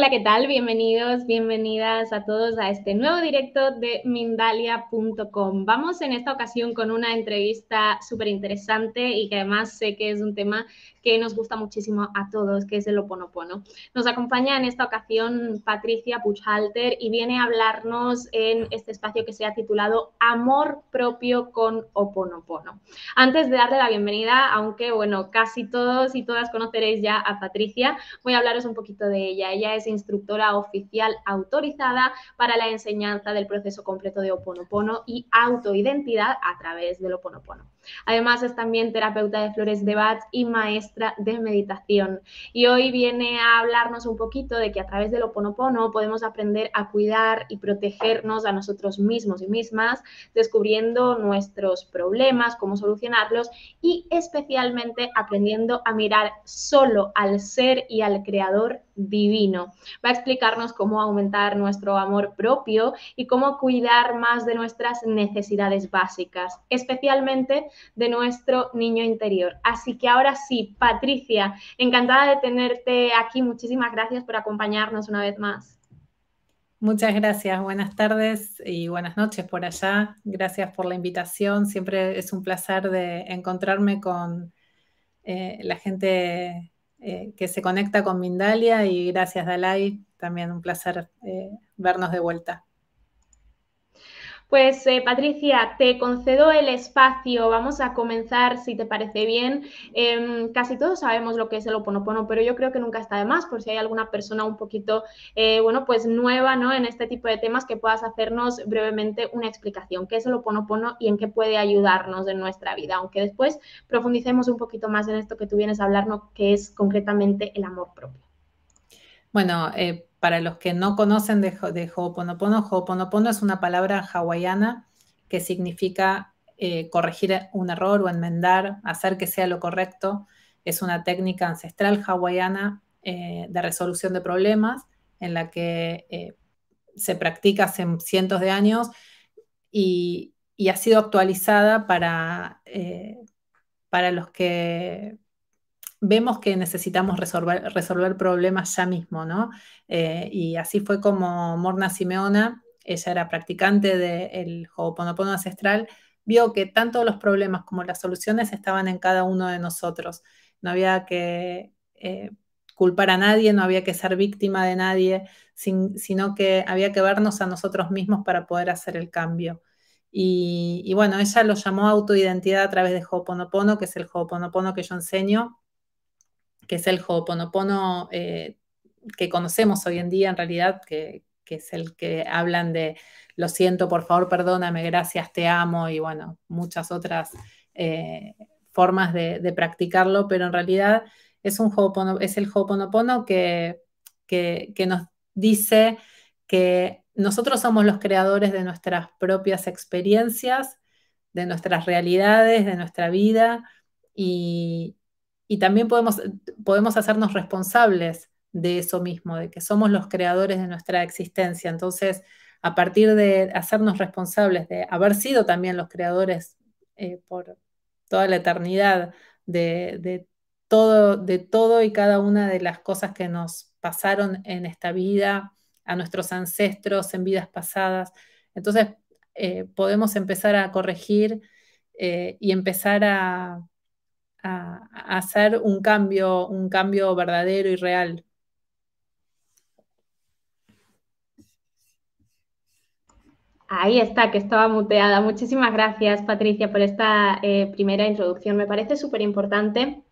Hola, ¿qué tal? Bienvenidos, bienvenidas a todos a este nuevo directo de Mindalia.com. Vamos en esta ocasión con una entrevista súper interesante y que además sé que es un tema que nos gusta muchísimo a todos, que es el Oponopono. Nos acompaña en esta ocasión Patricia Puchalter y viene a hablarnos en este espacio que se ha titulado Amor propio con Oponopono. Antes de darle la bienvenida, aunque bueno, casi todos y todas conoceréis ya a Patricia, voy a hablaros un poquito de ella. Ella es instructora oficial autorizada para la enseñanza del proceso completo de Oponopono y autoidentidad a través del Oponopono. Además es también terapeuta de flores de Bach y maestra de meditación. Y hoy viene a hablarnos un poquito de que a través del oponopono podemos aprender a cuidar y protegernos a nosotros mismos y mismas, descubriendo nuestros problemas, cómo solucionarlos y especialmente aprendiendo a mirar solo al ser y al creador divino. Va a explicarnos cómo aumentar nuestro amor propio y cómo cuidar más de nuestras necesidades básicas, especialmente de nuestro niño interior. Así que ahora sí, Patricia, encantada de tenerte aquí. Muchísimas gracias por acompañarnos una vez más. Muchas gracias, buenas tardes y buenas noches por allá. Gracias por la invitación. Siempre es un placer de encontrarme con eh, la gente eh, que se conecta con Mindalia y gracias Dalai. También un placer eh, vernos de vuelta. Pues eh, Patricia, te concedo el espacio. Vamos a comenzar, si te parece bien. Em, casi todos sabemos lo que es el oponopono, pero yo creo que nunca está de más, por si hay alguna persona un poquito, eh, bueno, pues nueva, ¿no? En este tipo de temas, que puedas hacernos brevemente una explicación. ¿Qué es el oponopono y en qué puede ayudarnos en nuestra vida? Aunque después profundicemos un poquito más en esto que tú vienes a hablarnos, que es concretamente el amor propio. Bueno, eh, para los que no conocen de, de Ho'oponopono, Ho'oponopono es una palabra hawaiana que significa eh, corregir un error o enmendar, hacer que sea lo correcto. Es una técnica ancestral hawaiana eh, de resolución de problemas en la que eh, se practica hace cientos de años y, y ha sido actualizada para, para los que vemos que necesitamos resolver, resolver problemas ya mismo, ¿no? Eh, y así fue como Morna Simeona, ella era practicante del Ho'oponopono ancestral, vio que tanto los problemas como las soluciones estaban en cada uno de nosotros. No había que eh, culpar a nadie, no había que ser víctima de nadie, sino que había que vernos a nosotros mismos para poder hacer el cambio. Y, y bueno, ella lo llamó autoidentidad a través de Ho'oponopono, que es el Ho'oponopono que yo enseño, que es el Ho'oponopono eh, que conocemos hoy en día, en realidad, que, es el que hablan de lo siento, por favor, perdóname, gracias, te amo, y bueno, muchas otras eh, formas de, practicarlo, pero en realidad es, un es el Ho'oponopono que, que, que nos dice que nosotros somos los creadores de nuestras propias experiencias, de nuestras realidades, de nuestra vida, y, y también podemos, podemos hacernos responsables de eso mismo, de que somos los creadores de nuestra existencia. Entonces, a partir de hacernos responsables de haber sido también los creadores eh, por toda la eternidad de, todo, de todo y cada una de las cosas que nos pasaron en esta vida, a nuestros ancestros en vidas pasadas. Entonces, eh, podemos empezar a corregir eh, y empezar a, a, hacer un cambio, un cambio verdadero y real. Ahí está, que estaba muteada. Muchísimas gracias, Patricia, por esta eh, primera introducción. Me parece súper importante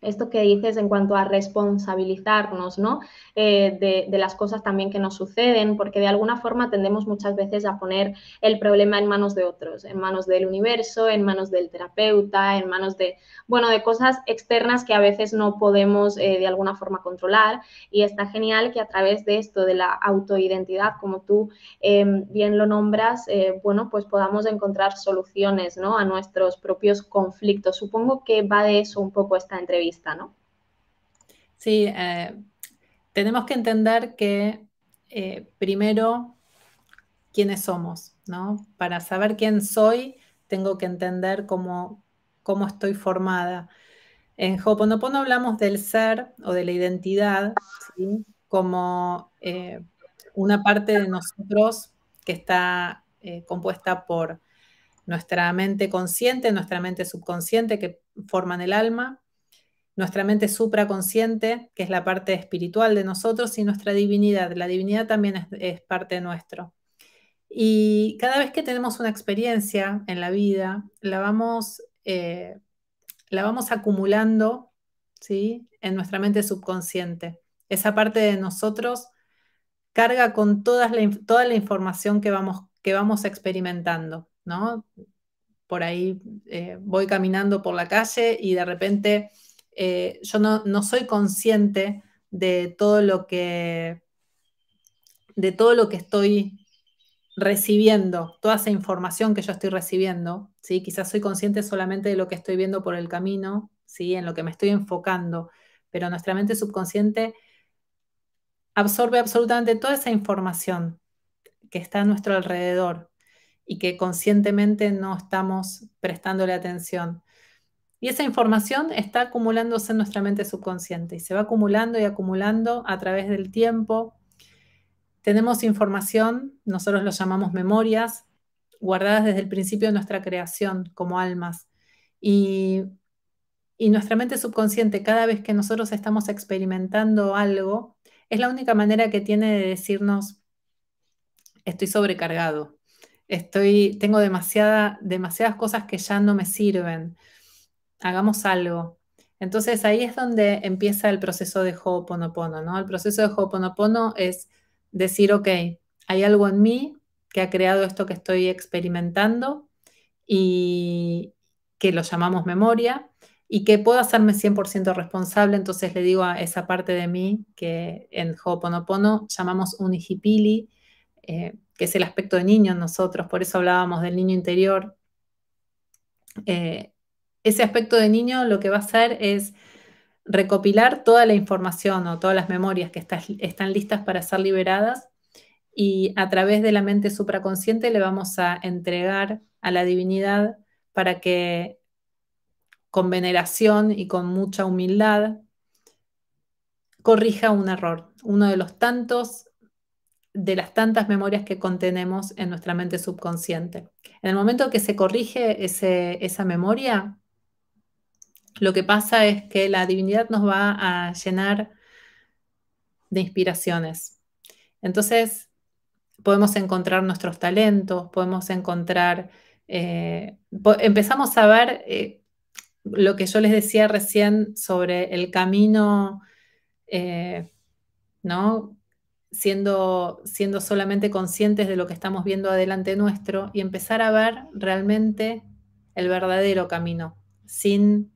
esto que dices en cuanto a responsabilizarnos eh, de, las cosas también que nos suceden, porque de alguna forma tendemos muchas veces a poner el problema en manos de otros, en manos del universo, en manos del terapeuta, en manos de, bueno, de cosas externas que a veces no podemos eh, de alguna forma controlar. Y está genial que a través de esto, de la autoidentidad, como tú em, bien lo nombras, eh, bueno, pues podamos encontrar soluciones a nuestros propios conflictos. Supongo que va de eso un poco esta entrevista. ¿no? Sí, eh, tenemos que entender que eh, primero quiénes somos, ¿no? Para saber quién soy, tengo que entender cómo, cómo estoy formada. En Joponopono hablamos del ser o de la identidad como eh, una parte de nosotros que está compuesta por nuestra mente consciente, nuestra mente subconsciente que forman el alma, nuestra mente supraconsciente, que es la parte espiritual de nosotros, y nuestra divinidad. La divinidad también es, parte nuestro. Y cada vez que tenemos una experiencia en la vida, la vamos, eh, la vamos acumulando ¿sí? en nuestra mente subconsciente. Esa parte de nosotros carga con toda la, toda la información que vamos, que vamos experimentando, ¿no? Por ahí eh, voy caminando por la calle y de repente eh, yo no, soy consciente de todo lo que de todo lo que estoy recibiendo, toda esa información que yo estoy recibiendo, ¿sí? quizás soy consciente solamente de lo que estoy viendo por el camino, ¿sí? en lo que me estoy enfocando, pero nuestra mente subconsciente absorbe absolutamente toda esa información que está a nuestro alrededor y que conscientemente no estamos prestándole atención. Y esa información está acumulándose en nuestra mente subconsciente y se va acumulando y acumulando a través del tiempo. Tenemos información, nosotros lo llamamos memorias, guardadas desde el principio de nuestra creación como almas. Y, nuestra mente subconsciente, cada vez que nosotros estamos experimentando algo, es la única manera que tiene de decirnos, estoy sobrecargado, estoy, tengo demasiada, demasiadas cosas que ya no me sirven hagamos algo. Entonces ahí es donde empieza el proceso de Ho'oponopono, ¿no? El proceso de Ho'oponopono es decir, ok, hay algo en mí que ha creado esto que estoy experimentando y que lo llamamos memoria y que puedo hacerme 100% responsable, entonces le digo a esa parte de mí que en Ho'oponopono llamamos un eh, que es el aspecto de niño en nosotros, por eso hablábamos del niño interior, eh, ese aspecto de niño lo que va a hacer es recopilar toda la información o todas las memorias que están listas para ser liberadas y a través de la mente supraconsciente le vamos a entregar a la divinidad para que con veneración y con mucha humildad corrija un error, uno de los tantos de las tantas memorias que contenemos en nuestra mente subconsciente. En el momento que se corrige esa memoria, lo que pasa es que la divinidad nos va a llenar de inspiraciones. Entonces, podemos encontrar nuestros talentos, podemos encontrar, eh, empezamos a ver eh, lo que yo les decía recién sobre el camino, eh, ¿no? Siendo, siendo solamente conscientes de lo que estamos viendo adelante nuestro y empezar a ver realmente el verdadero camino, sin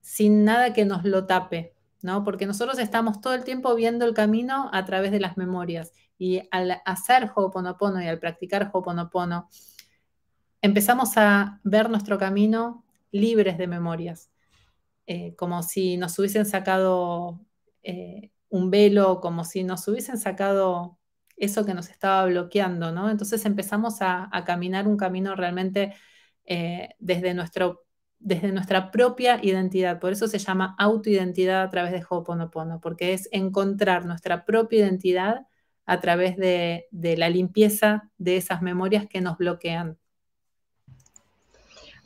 sin nada que nos lo tape, ¿no? Porque nosotros estamos todo el tiempo viendo el camino a través de las memorias y al hacer Ho'oponopono y al practicar Ho'oponopono empezamos a ver nuestro camino libres de memorias, eh, como si nos hubiesen sacado eh, un velo, como si nos hubiesen sacado eso que nos estaba bloqueando, ¿no? Entonces empezamos a, caminar un camino realmente eh, desde nuestro desde nuestra propia identidad. Por eso se llama autoidentidad a través de Ho'oponopono, porque es encontrar nuestra propia identidad a través de, la limpieza de esas memorias que nos bloquean.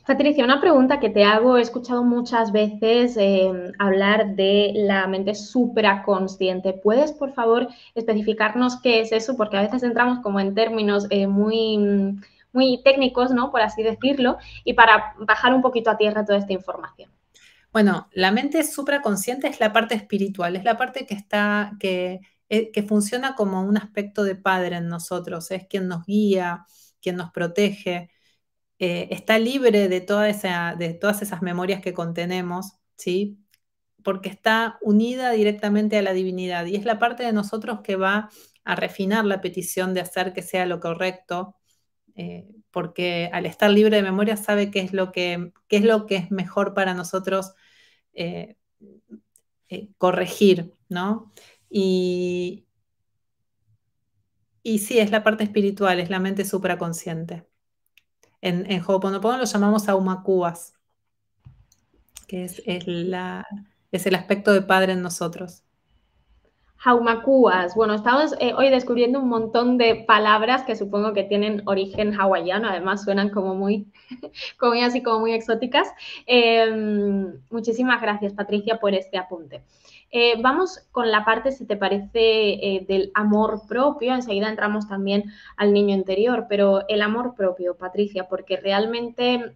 Patricia, una pregunta que te hago. He escuchado muchas veces em, hablar de la mente supraconsciente. ¿Puedes, por favor, especificarnos qué es eso? Porque a veces entramos como en términos eh, muy mm, muy técnicos, ¿no? Por así decirlo, y para bajar un poquito a tierra toda esta información. Bueno, la mente supraconsciente es la parte espiritual, es la parte que está, que, eh, que funciona como un aspecto de padre en nosotros, es quien nos guía, quien nos protege, eh, está libre de, toda esa, de todas esas memorias que contenemos, ¿sí? porque está unida directamente a la divinidad y es la parte de nosotros que va a refinar la petición de hacer que sea lo correcto, eh, porque al estar libre de memoria sabe qué es lo que, qué es, lo que es mejor para nosotros eh, eh, corregir, ¿no? Y, y sí, es la parte espiritual, es la mente supraconsciente. En, en Ho'oponopono lo llamamos aumacúas, que es, la, es el aspecto de padre en nosotros. Jaumacuas. Bueno, estamos eh, hoy descubriendo un montón de palabras que supongo que tienen origen hawaiano, además suenan como muy, así como muy exóticas. Em, muchísimas gracias, Patricia, por este apunte. Eh, vamos con la parte, si te parece, eh, del amor propio. Enseguida entramos también al niño interior, pero el amor propio, Patricia, porque realmente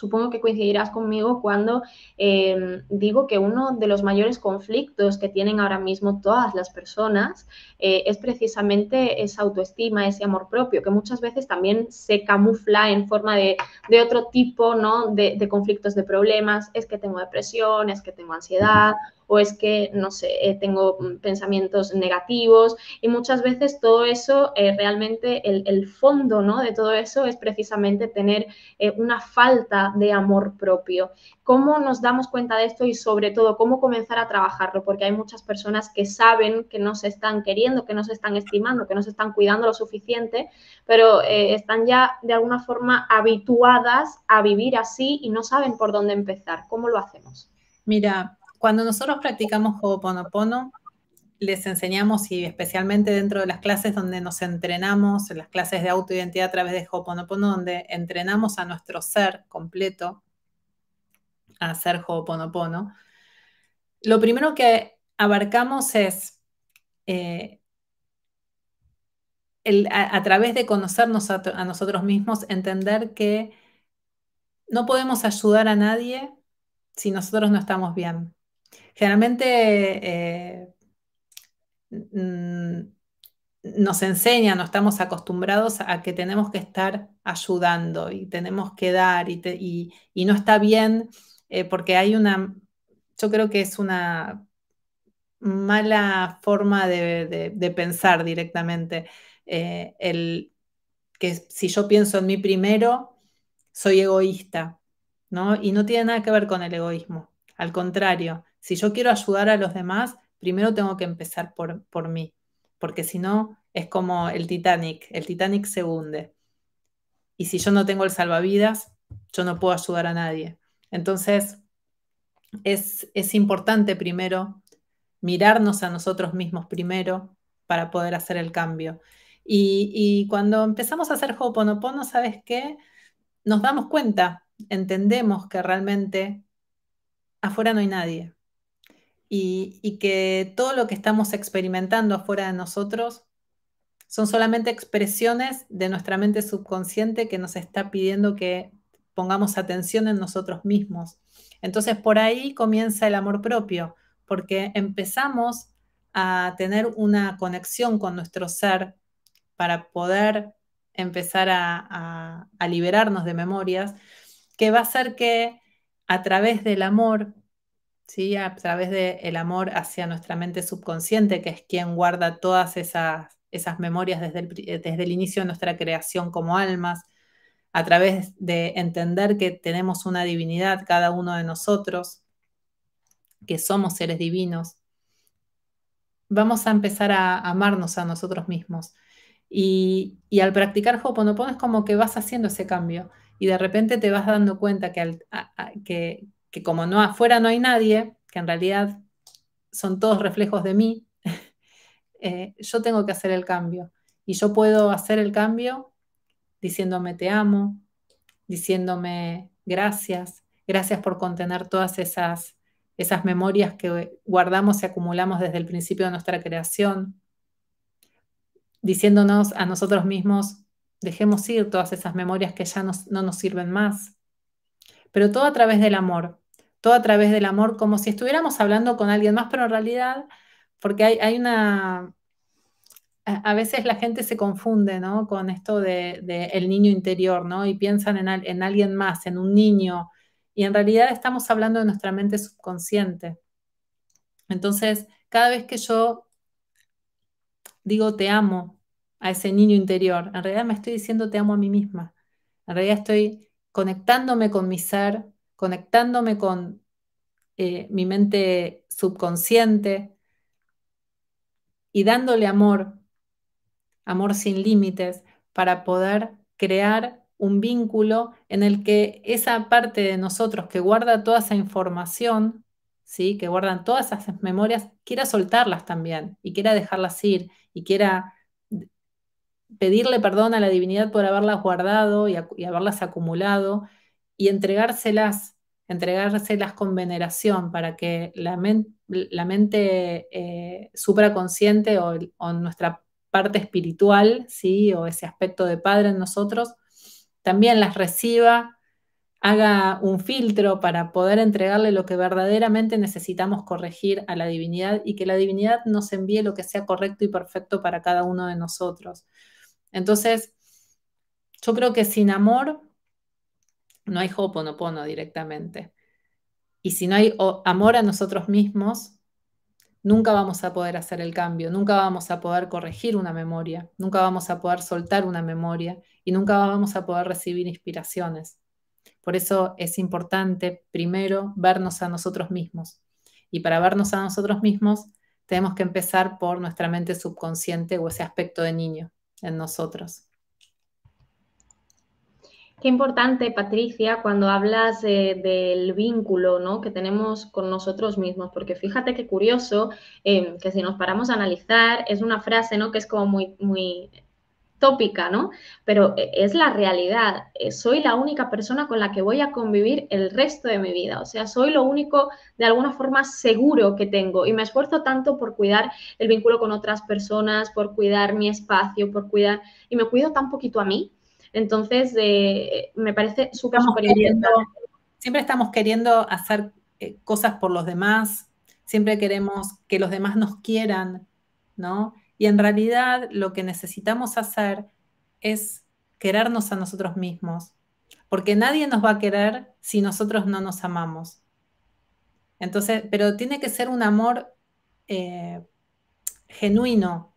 supongo que coincidirás conmigo cuando eh, digo que uno de los mayores conflictos que tienen ahora mismo todas las personas eh, es precisamente esa autoestima, ese amor propio, que muchas veces también se camufla en forma de, otro tipo ¿no? de, de conflictos, de problemas, es que tengo depresión, es que tengo ansiedad o es que, no sé, eh, tengo mm, pensamientos negativos y muchas veces todo eso, eh, realmente el, fondo ¿no? de todo eso es precisamente tener eh, una falta de amor propio. ¿Cómo nos damos cuenta de esto y sobre todo cómo comenzar a trabajarlo? Porque hay muchas personas que saben que no se están queriendo, que no se están estimando, que no se están cuidando lo suficiente, pero están ya de alguna forma habituadas a vivir así y no saben por dónde empezar. ¿Cómo lo hacemos? Mira, cuando nosotros practicamos Ho'oponopono, les enseñamos y especialmente dentro de las clases donde nos entrenamos, en las clases de autoidentidad a través de Ho'oponopono, donde entrenamos a nuestro ser completo a ser Ho'oponopono, lo primero que abarcamos es eh, a, través de conocernos a nosotros mismos, entender que no podemos ayudar a nadie si nosotros no estamos bien Generalmente eh, nos enseña, no estamos acostumbrados a que tenemos que estar ayudando y tenemos que dar y, no está bien eh, porque hay una, yo creo que es una mala forma de, pensar directamente. Eh, que si yo pienso en mí primero, soy egoísta, ¿no? Y no tiene nada que ver con el egoísmo, al contrario, si yo quiero ayudar a los demás, primero tengo que empezar por, por mí, porque si no, es como el Titanic, el Titanic se hunde. Y si yo no tengo el salvavidas, yo no puedo ayudar a nadie. Entonces, es, importante primero mirarnos a nosotros mismos primero para poder hacer el cambio. Y, y cuando empezamos a hacer Ho'oponopono, ¿sabes qué? Nos damos cuenta, entendemos que realmente afuera no hay nadie, y, que todo lo que estamos experimentando afuera de nosotros son solamente expresiones de nuestra mente subconsciente que nos está pidiendo que pongamos atención en nosotros mismos. Entonces por ahí comienza el amor propio, porque empezamos a tener una conexión con nuestro ser para poder empezar a, a liberarnos de memorias, que va a hacer que a través del amor ¿sí? a través del el amor hacia nuestra mente subconsciente, que es quien guarda todas esas, esas memorias desde el, desde el inicio de nuestra creación como almas, a través de entender que tenemos una divinidad cada uno de nosotros, que somos seres divinos, vamos a empezar a amarnos a nosotros mismos. Y, y al practicar no es como que vas haciendo ese cambio y de repente te vas dando cuenta que, que, que como no afuera no hay nadie, que en realidad son todos reflejos de mí, eh, yo tengo que hacer el cambio. Y yo puedo hacer el cambio diciéndome te amo, diciéndome gracias, gracias por contener todas esas, esas memorias que guardamos y acumulamos desde el principio de nuestra creación, diciéndonos a nosotros mismos, dejemos ir todas esas memorias que ya no nos sirven más, pero todo a través del amor, todo a través del amor, como si estuviéramos hablando con alguien más, pero en realidad, porque hay, una... A veces la gente se confunde con esto del de, el niño interior, ¿no? Y piensan en, en alguien más, en un niño, y en realidad estamos hablando de nuestra mente subconsciente. Entonces, cada vez que yo digo te amo a ese niño interior, en realidad me estoy diciendo te amo a mí misma. En realidad estoy conectándome con mi ser, conectándome con eh, mi mente subconsciente y dándole amor, amor sin límites, para poder crear un vínculo en el que esa parte de nosotros que guarda toda esa información, ¿sí? que guardan todas esas memorias, quiera soltarlas también y quiera dejarlas ir y quiera pedirle perdón a la divinidad por haberlas guardado y, haberlas acumulado y entregárselas, entregárselas con veneración para que la, mente eh, supraconsciente o, o, nuestra parte espiritual, ¿sí? o ese aspecto de Padre en nosotros, también las reciba, haga un filtro para poder entregarle lo que verdaderamente necesitamos corregir a la divinidad y que la divinidad nos envíe lo que sea correcto y perfecto para cada uno de nosotros. Entonces, yo creo que sin amor no hay hoponopono directamente. Y si no hay amor a nosotros mismos, nunca vamos a poder hacer el cambio, nunca vamos a poder corregir una memoria, nunca vamos a poder soltar una memoria y nunca vamos a poder recibir inspiraciones. Por eso es importante primero vernos a nosotros mismos. Y para vernos a nosotros mismos tenemos que empezar por nuestra mente subconsciente o ese aspecto de niño en nosotros. Qué importante, Patricia, cuando hablas del vínculo ¿no? que tenemos con nosotros mismos, porque fíjate qué curioso eh, que si nos paramos a analizar, es una frase ¿no? que es como muy, muy tópica, ¿no? Pero eh, es la realidad. Eh, soy la única persona con la que voy a convivir el resto de mi vida. O sea, soy lo único de alguna forma seguro que tengo. Y me esfuerzo tanto por cuidar el vínculo con otras personas, por cuidar mi espacio, por cuidar... Y me cuido tan poquito a mí. Entonces, eh, me parece súper, súper Siempre estamos queriendo hacer cosas por los demás. Siempre queremos que los demás nos quieran, ¿no? Y en realidad lo que necesitamos hacer es querernos a nosotros mismos, porque nadie nos va a querer si nosotros no nos amamos. Entonces, pero tiene que ser un amor eh, genuino,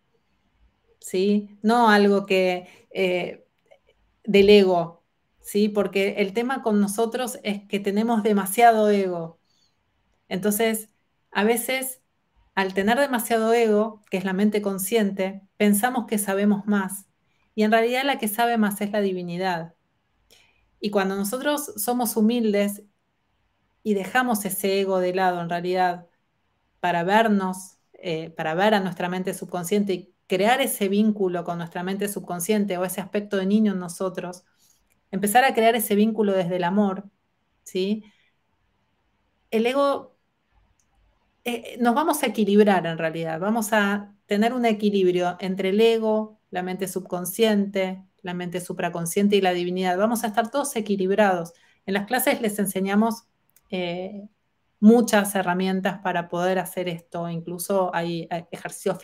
¿sí? No algo que eh, del ego, ¿sí? Porque el tema con nosotros es que tenemos demasiado ego. Entonces, a veces al tener demasiado ego, que es la mente consciente, pensamos que sabemos más y en realidad la que sabe más es la divinidad. Y cuando nosotros somos humildes y dejamos ese ego de lado en realidad para vernos, eh, para ver a nuestra mente subconsciente y crear ese vínculo con nuestra mente subconsciente o ese aspecto de niño en nosotros, empezar a crear ese vínculo desde el amor, ¿sí? El ego eh, nos vamos a equilibrar en realidad, vamos a tener un equilibrio entre el ego, la mente subconsciente, la mente supraconsciente y la divinidad. Vamos a estar todos equilibrados. En las clases les enseñamos eh, muchas herramientas para poder hacer esto. Incluso hay eh, ejercicios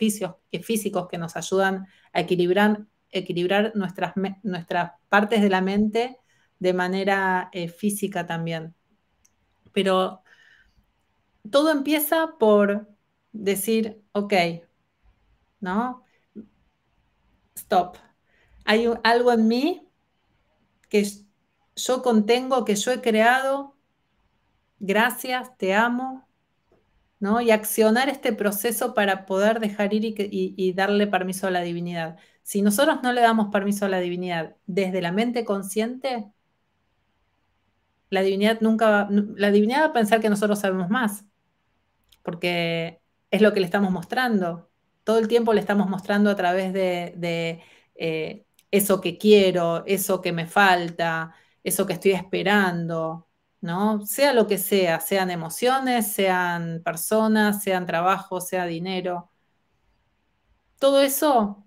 físicos, que nos ayudan a equilibrar, equilibrar nuestras, nuestras partes de la mente de manera física también. Pero todo empieza por decir, ok, ¿no? Stop. Hay algo en mí que yo contengo, que yo he creado. Gracias, te amo. ¿no? Y accionar este proceso para poder dejar ir y, darle permiso a la divinidad. Si nosotros no le damos permiso a la divinidad desde la mente consciente, la divinidad nunca la divinidad va a pensar que nosotros sabemos más porque es lo que le estamos mostrando. Todo el tiempo le estamos mostrando a través de, eh, eso que quiero, eso que me falta, eso que estoy esperando, ¿no? Sea lo que sea, sean emociones, sean personas, sean trabajo, sea dinero. Todo eso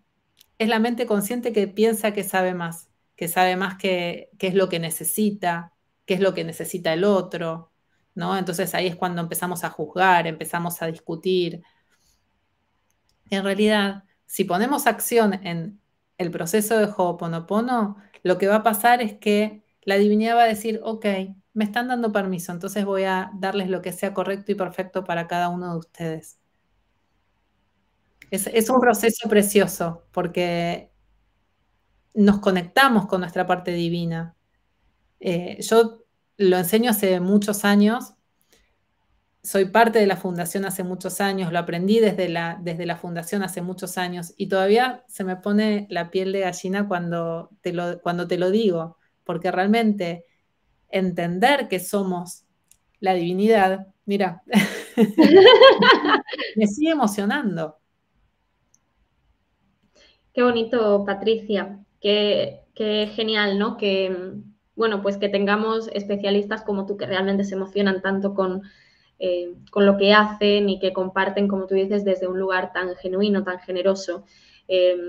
es la mente consciente que piensa que sabe más, que sabe más qué es lo que necesita, qué es lo que necesita el otro, entonces ahí es cuando empezamos a juzgar, empezamos a discutir. En realidad, si ponemos acción en el proceso de Ho'oponopono, lo que va a pasar es que la divinidad va a decir, ok, me están dando permiso, entonces voy a darles lo que sea correcto y perfecto para cada uno de ustedes. Es, un proceso precioso porque nos conectamos con nuestra parte divina. Eh, yo lo enseño hace muchos años, soy parte de la fundación hace muchos años, lo aprendí desde la, desde la fundación hace muchos años y todavía se me pone la piel de gallina cuando te lo, cuando te lo digo, porque realmente entender que somos la divinidad, mira, me sigue emocionando. Qué bonito, Patricia, qué, qué genial, ¿no? Que bueno, pues que tengamos especialistas como tú que realmente se emocionan tanto eh, con, lo que hacen y que comparten, como tú dices, desde un lugar tan genuino, tan generoso. Em,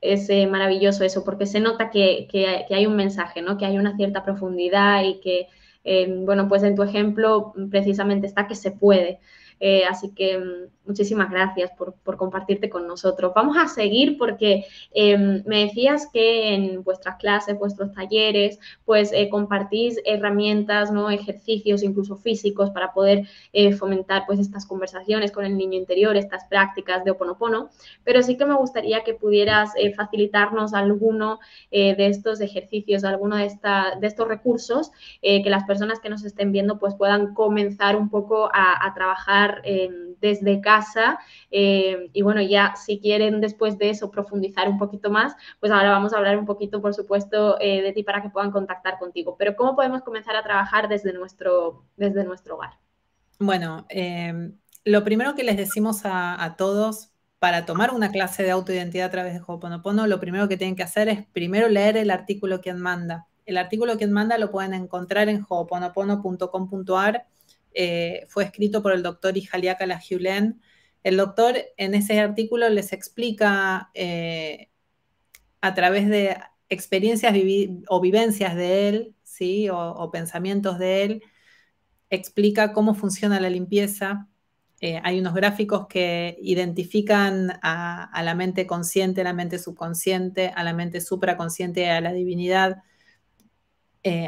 es eh, maravilloso eso, porque se nota que, hay un mensaje, ¿no? que hay una cierta profundidad y que, em, bueno, pues en tu ejemplo precisamente está que se puede. Eh, así que mm, muchísimas gracias por, compartirte con nosotros. Vamos a seguir porque em, me decías que en vuestras clases, vuestros talleres, pues eh, compartís herramientas, ¿no? ejercicios incluso físicos para poder eh, fomentar pues estas conversaciones con el niño interior, estas prácticas de oponopono, pero sí que me gustaría que pudieras facilitarnos alguno de estos ejercicios, alguno de, esta, de estos recursos que las personas que nos estén viendo pues puedan comenzar un poco a trabajar eh, desde casa. Eh, y bueno, ya si quieren después de eso profundizar un poquito más, pues ahora vamos a hablar un poquito, por supuesto, eh, de ti para que puedan contactar contigo. Pero ¿cómo podemos comenzar a trabajar desde nuestro, desde nuestro hogar? Bueno, lo primero que les decimos a, todos para tomar una clase de autoidentidad a través de Ho'oponopono, lo primero que tienen que hacer es primero leer el artículo que manda. El artículo que manda lo pueden encontrar en ho'oponopono.com.ar eh, fue escrito por el doctor Ijaliaka Lajulen. El doctor en ese artículo les explica eh, a través de experiencias o vivencias de él, ¿sí? O, pensamientos de él, explica cómo funciona la limpieza. Eh, hay unos gráficos que identifican a, la mente consciente, a la mente subconsciente, a la mente supraconsciente, a la divinidad.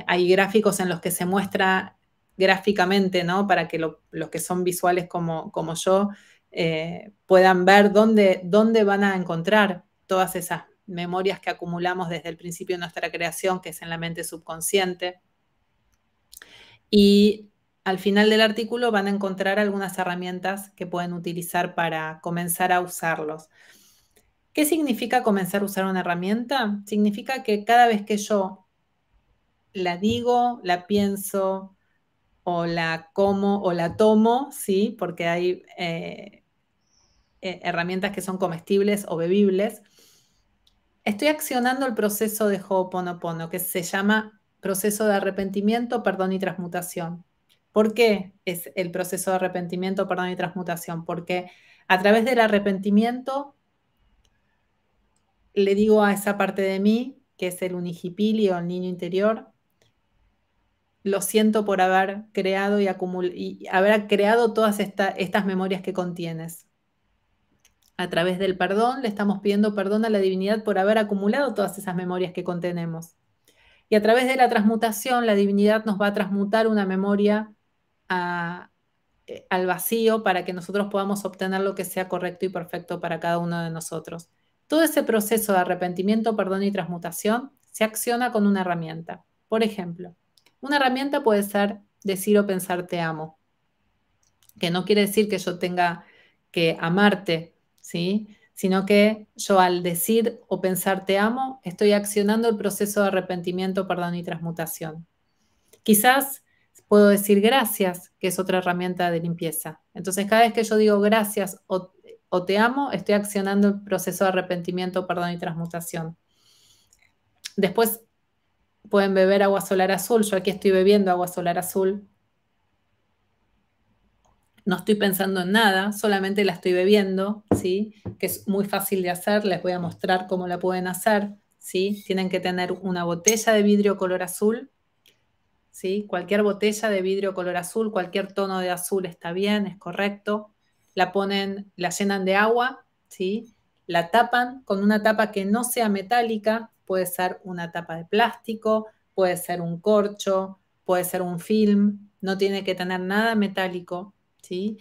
hay gráficos en los que se muestra gráficamente, ¿no? Para que los que son visuales como, yo eh, puedan ver dónde, dónde van a encontrar todas esas memorias que acumulamos desde el principio de nuestra creación, que es en la mente subconsciente. Y al final del artículo van a encontrar algunas herramientas que pueden utilizar para comenzar a usarlos. ¿Qué significa comenzar a usar una herramienta? Significa que cada vez que yo la digo, la pienso, o la como o la tomo, ¿sí? Porque hay eh, eh, herramientas que son comestibles o bebibles. Estoy accionando el proceso de Ho'oponopono, que se llama proceso de arrepentimiento, perdón y transmutación. ¿Por qué es el proceso de arrepentimiento, perdón y transmutación? Porque a través del arrepentimiento le digo a esa parte de mí, que es el unijipili o el niño interior, lo siento por haber creado y, haber creado todas estas memorias que contienes. A través del perdón le estamos pidiendo perdón a la divinidad por haber acumulado todas esas memorias que contenemos. Y a través de la transmutación, la divinidad nos va a transmutar una memoria eh, al vacío para que nosotros podamos obtener lo que sea correcto y perfecto para cada uno de nosotros. Todo ese proceso de arrepentimiento, perdón y transmutación se acciona con una herramienta. Por ejemplo, una herramienta puede ser decir o pensar te amo, que no quiere decir que yo tenga que amarte, ¿sí? sino que yo al decir o pensar te amo, estoy accionando el proceso de arrepentimiento, perdón y transmutación. Quizás puedo decir gracias, que es otra herramienta de limpieza. Entonces, cada vez que yo digo gracias o, o te amo, estoy accionando el proceso de arrepentimiento, perdón y transmutación. Después, Pueden beber agua solar azul. Yo aquí estoy bebiendo agua solar azul. No estoy pensando en nada, solamente la estoy bebiendo, ¿sí? Que es muy fácil de hacer, les voy a mostrar cómo la pueden hacer, ¿sí? Tienen que tener una botella de vidrio color azul, ¿sí? Cualquier botella de vidrio color azul, cualquier tono de azul está bien, es correcto. La ponen, la llenan de agua, ¿sí? La tapan con una tapa que no sea metálica, puede ser una tapa de plástico, puede ser un corcho, puede ser un film, no tiene que tener nada metálico, ¿sí?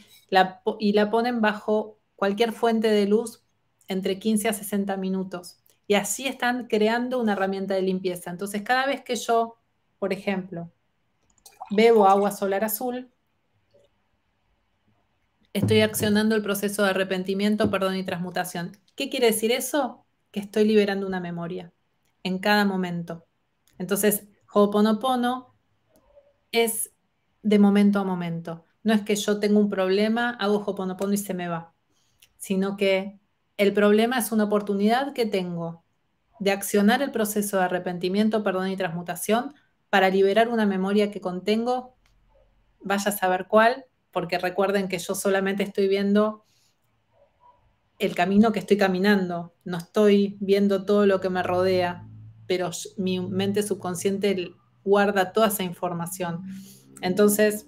y la ponen bajo cualquier fuente de luz entre 15 a 60 minutos. Y así están creando una herramienta de limpieza. Entonces, cada vez que yo, por ejemplo, bebo agua solar azul, estoy accionando el proceso de arrepentimiento, perdón y transmutación. ¿Qué quiere decir eso? Que estoy liberando una memoria en cada momento. Entonces, Ho'oponopono es de momento a momento. No es que yo tengo un problema, hago Ho'oponopono y se me va, sino que el problema es una oportunidad que tengo de accionar el proceso de arrepentimiento, perdón y transmutación para liberar una memoria que contengo, vaya a saber cuál, porque recuerden que yo solamente estoy viendo el camino que estoy caminando, no estoy viendo todo lo que me rodea, pero mi mente subconsciente guarda toda esa información. Entonces,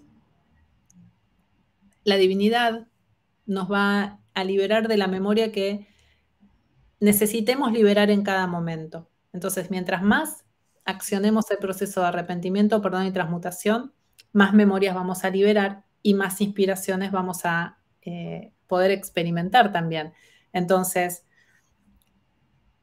la divinidad nos va a liberar de la memoria que necesitemos liberar en cada momento. Entonces, mientras más accionemos el proceso de arrepentimiento, perdón y transmutación, más memorias vamos a liberar y más inspiraciones vamos a eh, poder experimentar también. Entonces,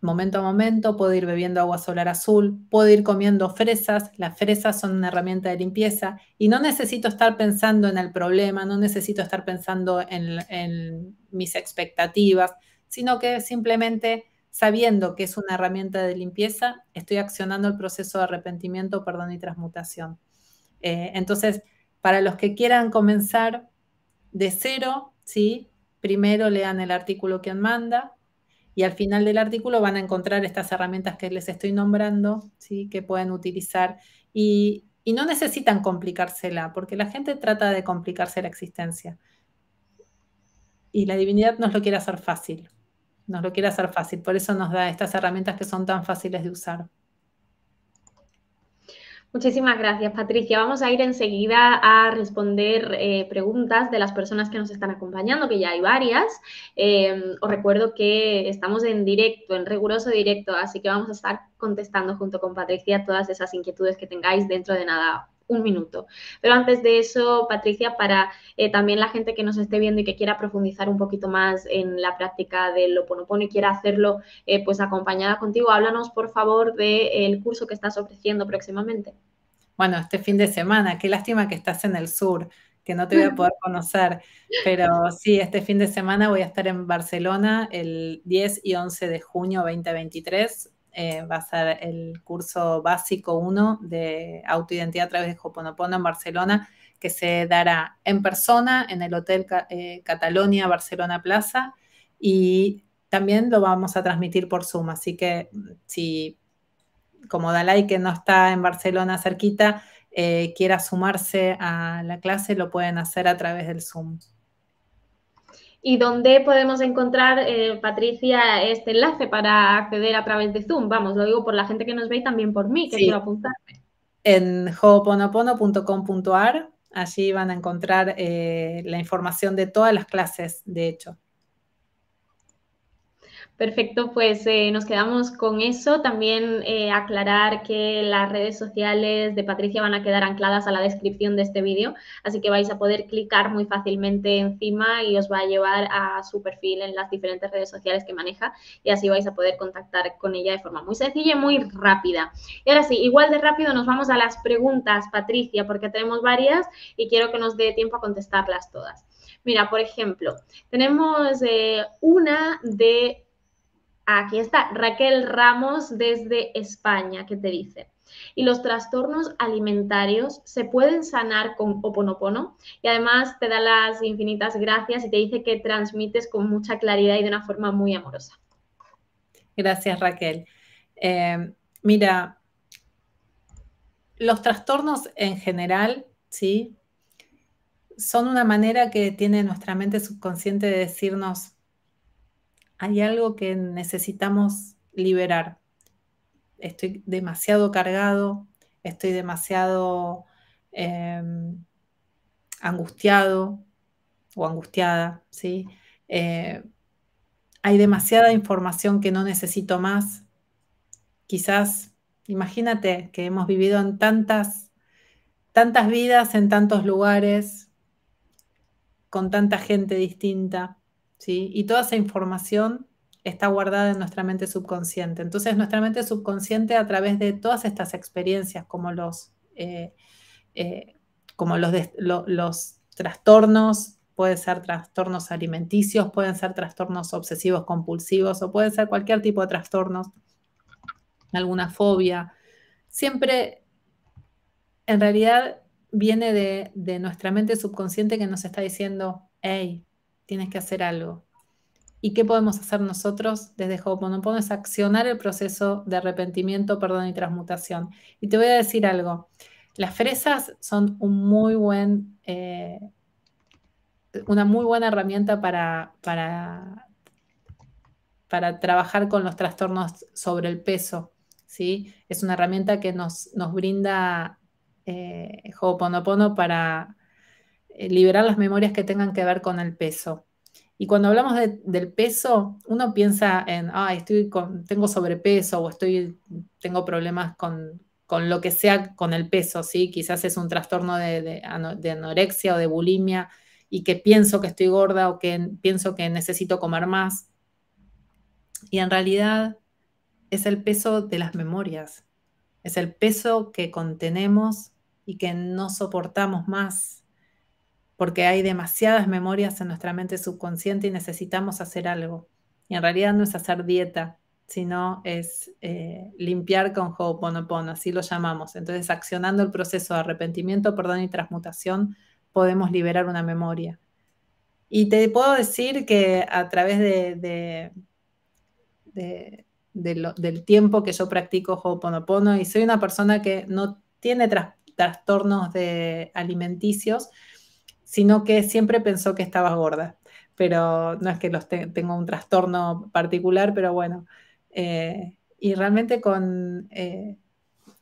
momento a momento, puedo ir bebiendo agua solar azul, puedo ir comiendo fresas, las fresas son una herramienta de limpieza y no necesito estar pensando en el problema, no necesito estar pensando en, mis expectativas, sino que simplemente sabiendo que es una herramienta de limpieza, estoy accionando el proceso de arrepentimiento, perdón y transmutación. Eh, entonces, para los que quieran comenzar de cero, ¿sí? primero lean el artículo que manda, y al final del artículo van a encontrar estas herramientas que les estoy nombrando, ¿sí? que pueden utilizar. Y, y no necesitan complicársela, porque la gente trata de complicarse la existencia. Y la divinidad nos lo quiere hacer fácil, nos lo quiere hacer fácil. Por eso nos da estas herramientas que son tan fáciles de usar. Muchísimas gracias, Patricia. Vamos a ir enseguida a responder eh, preguntas de las personas que nos están acompañando, que ya hay varias. Em, os recuerdo que estamos en directo, en riguroso directo, así que vamos a estar contestando junto con Patricia todas esas inquietudes que tengáis dentro de nada un minuto. Pero antes de eso, Patricia, para eh, también la gente que nos esté viendo y que quiera profundizar un poquito más en la práctica del Oponopono y quiera hacerlo eh, pues acompañada contigo, háblanos por favor del eh, curso que estás ofreciendo próximamente. Bueno, este fin de semana, qué lástima que estás en el sur, que no te voy a poder conocer, pero sí, este fin de semana voy a estar en Barcelona el 10 y 11 de junio 2023 eh, va a ser el curso básico 1 de autoidentidad a través de Hoponopono en Barcelona, que se dará en persona en el Hotel eh, Catalonia Barcelona Plaza y también lo vamos a transmitir por Zoom. Así que mm, si, como Dalai que no está en Barcelona cerquita, eh, quiera sumarse a la clase, lo pueden hacer a través del Zoom. ¿Y dónde podemos encontrar, eh, Patricia, este enlace para acceder a través de Zoom? Vamos, lo digo por la gente que nos ve y también por mí, que quiero apuntarme. En ho'oponopono.com.ar, allí van a encontrar eh, la información de todas las clases, de hecho. Perfecto, pues eh, nos quedamos con eso. También eh, aclarar que las redes sociales de Patricia van a quedar ancladas a la descripción de este vídeo, así que vais a poder clicar muy fácilmente encima y os va a llevar a su perfil en las diferentes redes sociales que maneja y así vais a poder contactar con ella de forma muy sencilla y muy rápida. Y ahora sí, igual de rápido nos vamos a las preguntas, Patricia, porque tenemos varias y quiero que nos dé tiempo a contestarlas todas. Mira, por ejemplo, tenemos eh, una de Aquí está Raquel Ramos desde España, que te dice. Y los trastornos alimentarios se pueden sanar con oponopono y además te da las infinitas gracias y te dice que transmites con mucha claridad y de una forma muy amorosa. Gracias Raquel. Eh, mira, los trastornos en general, ¿sí? Son una manera que tiene nuestra mente subconsciente de decirnos, hay algo que necesitamos liberar. Estoy demasiado cargado, estoy demasiado em, angustiado o angustiada, ¿sí? Eh, hay demasiada información que no necesito más. Quizás, imagínate que hemos vivido en tantas, tantas vidas, en tantos lugares, con tanta gente distinta y toda esa información está guardada en nuestra mente subconsciente. Entonces, nuestra mente subconsciente a través de todas estas experiencias, como los, eh, eh, como los, los trastornos, pueden ser trastornos alimenticios, pueden ser trastornos obsesivos compulsivos o pueden ser cualquier tipo de trastornos, alguna fobia. Siempre, en realidad, viene de, de nuestra mente subconsciente que nos está diciendo, hey, tienes que hacer algo. ¿Y qué podemos hacer nosotros desde Ho'oponopono? Es accionar el proceso de arrepentimiento, perdón y transmutación. Y te voy a decir algo. Las fresas son un muy buen, eh, una muy buena herramienta para, para, trabajar con los trastornos sobre el peso. ¿sí? Es una herramienta que nos, brinda eh, para eh, liberar las memorias que tengan que ver con el peso. Y cuando hablamos del peso, uno piensa en, ah, estoy tengo sobrepeso o estoy, tengo problemas con, con, lo que sea con el peso, ¿sí? Quizás es un trastorno de, anorexia o de bulimia y que pienso que estoy gorda o que pienso que necesito comer más. Y en realidad es el peso de las memorias, es el peso que contenemos y que no soportamos más porque hay demasiadas memorias en nuestra mente subconsciente y necesitamos hacer algo. Y en realidad no es hacer dieta, sino es eh, limpiar con Ho'oponopono, así lo llamamos. Entonces, accionando el proceso de arrepentimiento, perdón y transmutación, podemos liberar una memoria. Y te puedo decir que a través del tiempo que yo practico Ho'oponopono, y soy una persona que no tiene trastornos de alimenticios, sino que siempre pensó que estaba gorda. Pero no es que los tengo un trastorno particular, pero bueno. Eh, y realmente con, eh,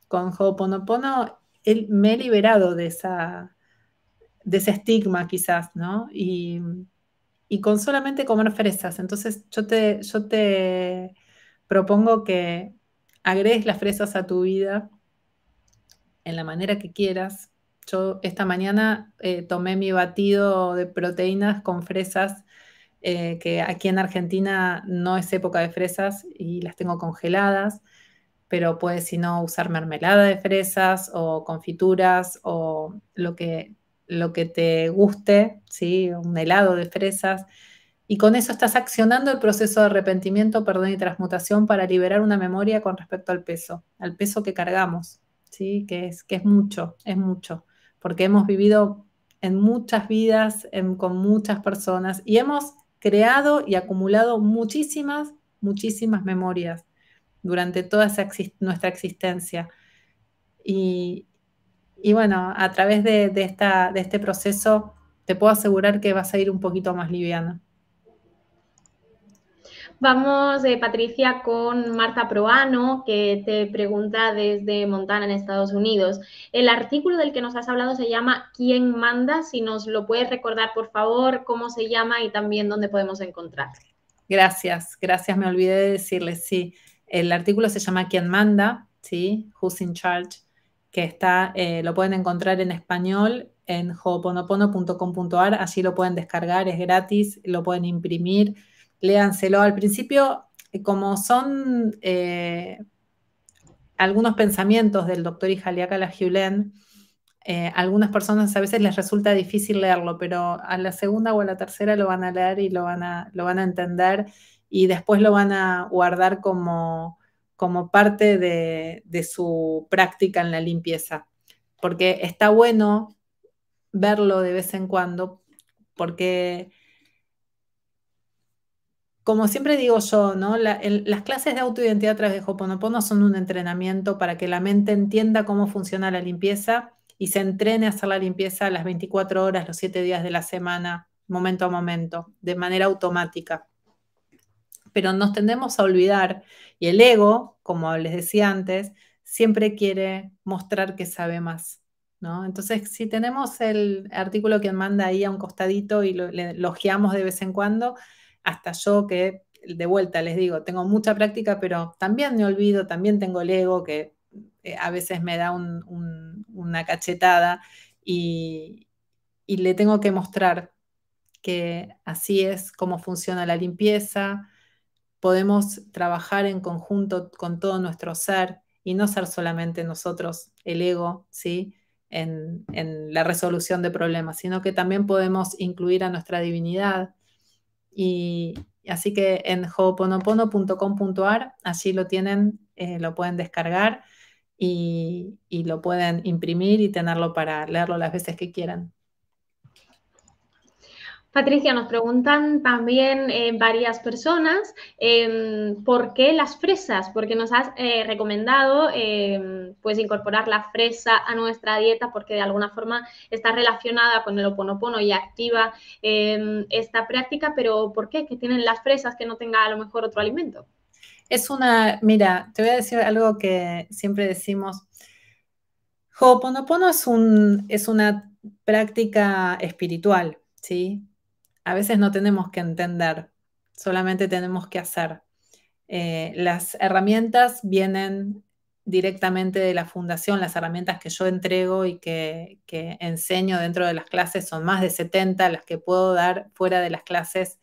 con Ho'oponopono él, me he liberado de, esa, de ese estigma quizás, ¿no? Y, y con solamente comer fresas. Entonces yo te, yo te propongo que agregues las fresas a tu vida en la manera que quieras, yo esta mañana eh, tomé mi batido de proteínas con fresas, eh, que aquí en Argentina no es época de fresas y las tengo congeladas, pero puedes si no usar mermelada de fresas o confituras o lo que, lo que te guste, ¿sí? un helado de fresas. Y con eso estás accionando el proceso de arrepentimiento, perdón y transmutación para liberar una memoria con respecto al peso, al peso que cargamos, ¿sí? que, es, que es mucho, es mucho porque hemos vivido en muchas vidas, con muchas personas y hemos creado y acumulado muchísimas, muchísimas memorias durante toda nuestra existencia. Y, bueno, a través de, esta, de este proceso te puedo asegurar que vas a ir un poquito más liviana. Vamos, eh, Patricia, con Marta Proano, que te pregunta desde Montana, en Estados Unidos. El artículo del que nos has hablado se llama ¿Quién manda? Si nos lo puedes recordar, por favor, cómo se llama y también dónde podemos encontrarlo? Gracias, gracias, me olvidé de decirles, sí. El artículo se llama ¿Quién manda? Sí, Who's in Charge, que está, eh, lo pueden encontrar en español en hoponopono.com.ar, allí lo pueden descargar, es gratis, lo pueden imprimir léanselo. Al principio, eh, como son eh, algunos pensamientos del doctor Ijaliaka La eh, algunas personas a veces les resulta difícil leerlo, pero a la segunda o a la tercera lo van a leer y lo van a, lo van a entender y después lo van a guardar como, como parte de su práctica en la limpieza. Porque está bueno verlo de vez en cuando, porque como siempre digo yo, ¿no? las clases de autoidentidad a través de Hoponopono son un entrenamiento para que la mente entienda cómo funciona la limpieza y se entrene a hacer la limpieza las 24 horas, los 7 días de la semana, momento a momento, de manera automática. Pero nos tendemos a olvidar y el ego, como les decía antes, siempre quiere mostrar que sabe más. Entonces, si tenemos el artículo que manda ahí a un costadito y lo, logiamos de vez en cuando, hasta yo que de vuelta les digo, tengo mucha práctica, pero también me olvido, también tengo el ego que eh, a veces me da una cachetada y, le tengo que mostrar que así es cómo funciona la limpieza, podemos trabajar en conjunto con todo nuestro ser y no ser solamente nosotros el ego, ¿sí? en la resolución de problemas, sino que también podemos incluir a nuestra divinidad, y así que en hoponopono.com.ar así lo tienen, eh, lo pueden descargar y, y lo pueden imprimir y tenerlo para leerlo las veces que quieran. Patricia, nos preguntan también eh, varias personas em, por qué las fresas, porque nos has eh, recomendado em, pues incorporar la fresa a nuestra dieta porque de alguna forma está relacionada con el oponopono y activa em, esta práctica, pero ¿por qué? ¿Qué tienen las fresas que no tenga a lo mejor otro alimento? Es una, mira, te voy a decir algo que siempre decimos. Ho'oponopono es, un, es una práctica espiritual, ¿sí? a veces no tenemos que entender, solamente tenemos que hacer. Eh, las herramientas vienen directamente de la fundación, las herramientas que yo entrego y que, enseño dentro de las clases son más de 70, las que puedo dar fuera de las clases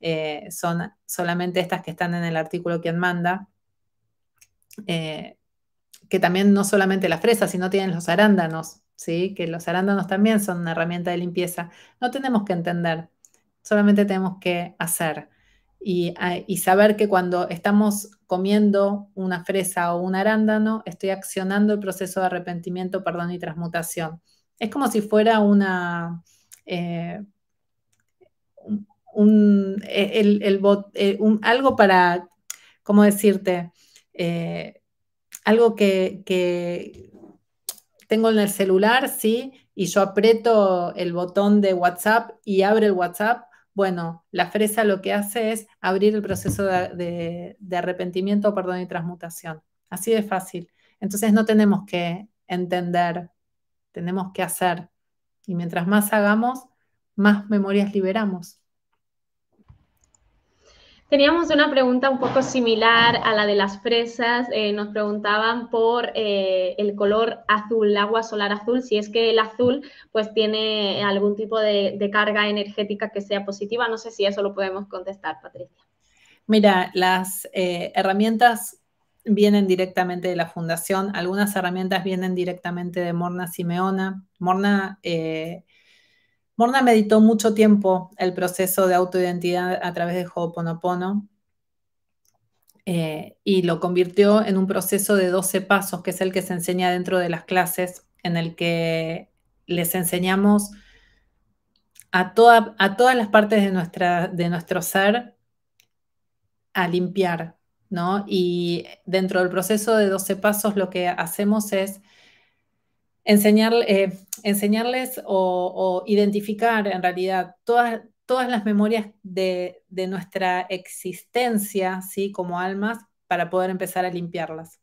eh, son solamente estas que están en el artículo quien manda, eh, que también no solamente las fresas, sino tienen los arándanos, ¿sí? que los arándanos también son una herramienta de limpieza. No tenemos que entender, solamente tenemos que hacer ah, y, saber que cuando estamos comiendo una fresa o un arándano, estoy accionando el proceso de arrepentimiento, perdón y transmutación. Es como si fuera una... Eh, e, eh, algo para, ¿cómo decirte? Eh, algo que, tengo en el celular, sí, y yo aprieto el botón de WhatsApp y abre el WhatsApp bueno, la fresa lo que hace es abrir el proceso de, arrepentimiento, perdón y transmutación. Así de fácil. Entonces no tenemos que entender, tenemos que hacer. Y mientras más hagamos, más memorias liberamos. Teníamos una pregunta un poco similar a la de las fresas. Eh, nos preguntaban por eh, el color azul, el agua solar azul, si es que el azul pues tiene algún tipo de, carga energética que sea positiva. No sé si eso lo podemos contestar, Patricia. Mira, las eh, herramientas vienen directamente de la fundación. Algunas herramientas vienen directamente de Morna Simeona. Morna Morna meditó mucho tiempo el proceso de autoidentidad a través de Ho'oponopono eh, y lo convirtió en un proceso de 12 pasos, que es el que se enseña dentro de las clases, en el que les enseñamos a, a todas las partes de, nuestra, de nuestro ser a limpiar, ¿no? Y dentro del proceso de 12 pasos lo que hacemos es enseñar, eh, enseñarles o, identificar en realidad todas, todas las memorias de, nuestra existencia, ¿sí? Como almas, para poder empezar a limpiarlas.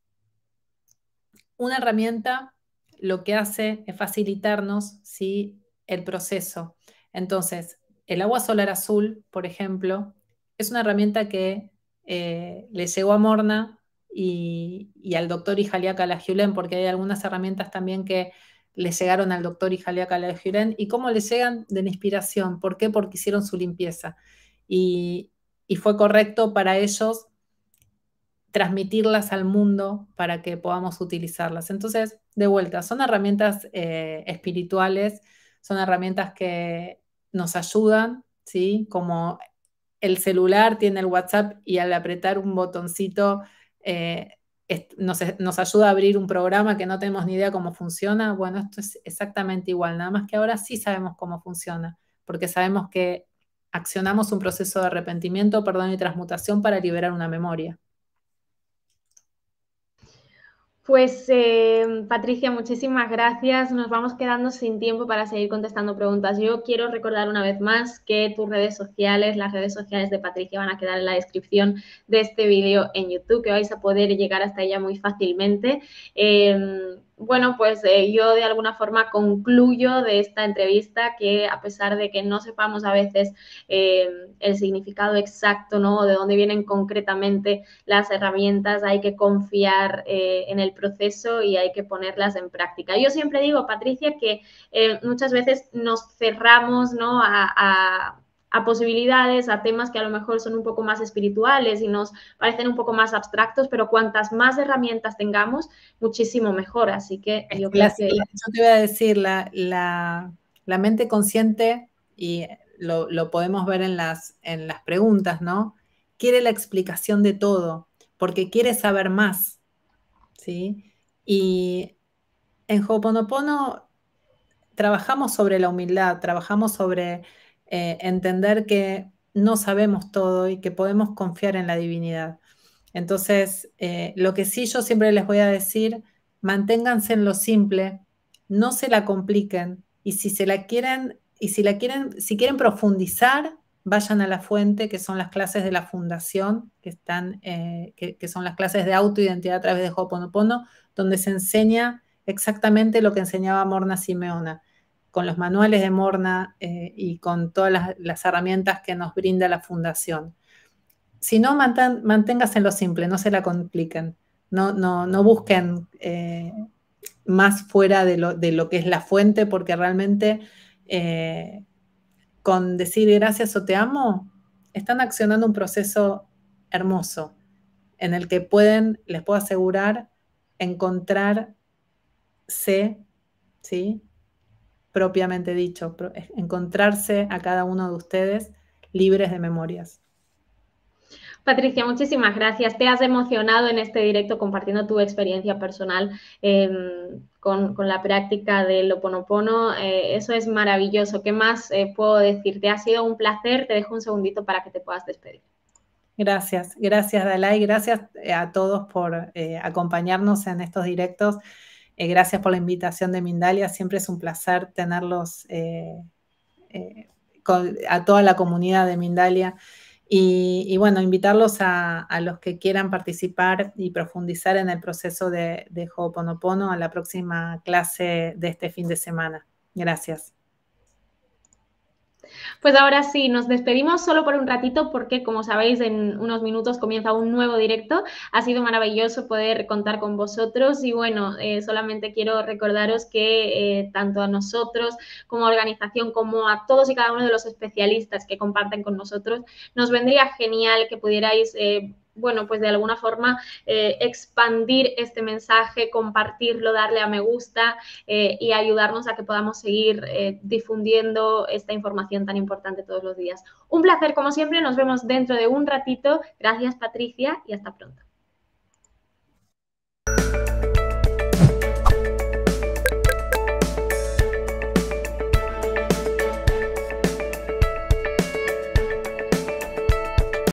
Una herramienta lo que hace es facilitarnos, ¿sí? El proceso. Entonces, el agua solar azul, por ejemplo, es una herramienta que eh, le llegó a Morna y, al doctor Ijalia porque hay algunas herramientas también que le llegaron al doctor Ijalia ¿Y cómo le llegan? De inspiración. ¿Por qué? Porque hicieron su limpieza. Y, y fue correcto para ellos transmitirlas al mundo para que podamos utilizarlas. Entonces, de vuelta, son herramientas eh, espirituales, son herramientas que nos ayudan, ¿sí? Como el celular tiene el WhatsApp y al apretar un botoncito eh, nos, nos, ayuda a abrir un programa que no tenemos ni idea cómo funciona. Bueno, esto es exactamente igual, nada más que ahora sí sabemos cómo funciona, porque sabemos que accionamos un proceso de arrepentimiento, perdón y transmutación para liberar una memoria. Pues em, Patricia, muchísimas gracias. Nos vamos quedando sin tiempo para seguir contestando preguntas. Yo quiero recordar una vez más que tus redes sociales, las redes sociales de Patricia van a quedar en la descripción de este vídeo en YouTube, que vais a poder llegar hasta ella muy fácilmente. Em, bueno, pues eh, yo de alguna forma concluyo de esta entrevista que a pesar de que no sepamos a veces eh, el significado exacto, ¿no? de dónde vienen concretamente las herramientas, hay que confiar eh, en el proceso y hay que ponerlas en práctica. Yo siempre digo, Patricia, que muchas veces nos cerramos, ¿no? a a posibilidades, a temas que a lo mejor son un poco más espirituales y nos parecen un poco más abstractos, pero cuantas más herramientas tengamos, muchísimo mejor. Así que yo Yo te voy a decir, la, mente consciente, y lo, podemos ver en las, en las preguntas, ¿no? Quiere la explicación de todo, porque quiere saber más, ¿sí? Y en Ho'oponopono trabajamos sobre la humildad, trabajamos sobre eh, entender que no sabemos todo y que podemos confiar en la divinidad. Entonces, eh, lo que sí yo siempre les voy a decir, manténganse en lo simple, no se la compliquen y si se la quieren y si la quieren si quieren profundizar vayan a la fuente que son las clases de la fundación que están eh, que, son las clases de autoidentidad a través de Hoponopono donde se enseña exactamente lo que enseñaba Morna Simeona con los manuales de Morna eh, y con todas las, herramientas que nos brinda la fundación. Si no, mantengas manténgase en lo simple, no se la compliquen, no, no, busquen eh, más fuera de lo, que es la fuente, porque realmente eh, con decir gracias o te amo, están accionando un proceso hermoso en el que pueden, les puedo asegurar, encontrarse, ¿sí? propiamente dicho, encontrarse a cada uno de ustedes libres de memorias. Patricia, muchísimas gracias. Te has emocionado en este directo compartiendo tu experiencia personal em, con, la práctica del oponopono. Eh, eso es maravilloso. ¿Qué más eh, puedo decir? Te Ha sido un placer. Te dejo un segundito para que te puedas despedir. Gracias, gracias Dalai, gracias eh, a todos por acompañarnos en estos directos. Eh, gracias por la invitación de Mindalia, siempre es un placer tenerlos eh, eh, a toda la comunidad de Mindalia. Y, bueno, invitarlos a, los que quieran participar y profundizar en el proceso de, de Ho'oponopono a la próxima clase de este fin de semana. Gracias. Pues ahora sí, nos despedimos solo por un ratito porque, como sabéis, en unos minutos comienza un nuevo directo. Ha sido maravilloso poder contar con vosotros y bueno, eh, solamente quiero recordaros que eh, tanto a nosotros como organización, como a todos y cada uno de los especialistas que comparten con nosotros, nos vendría genial que pudierais... Eh, bueno, pues de alguna forma eh, expandir este mensaje, compartirlo, darle a me gusta eh, y ayudarnos a que podamos seguir eh, difundiendo esta información tan importante todos los días. Un placer, como siempre, nos vemos dentro de un ratito. Gracias, Patricia, y hasta pronto.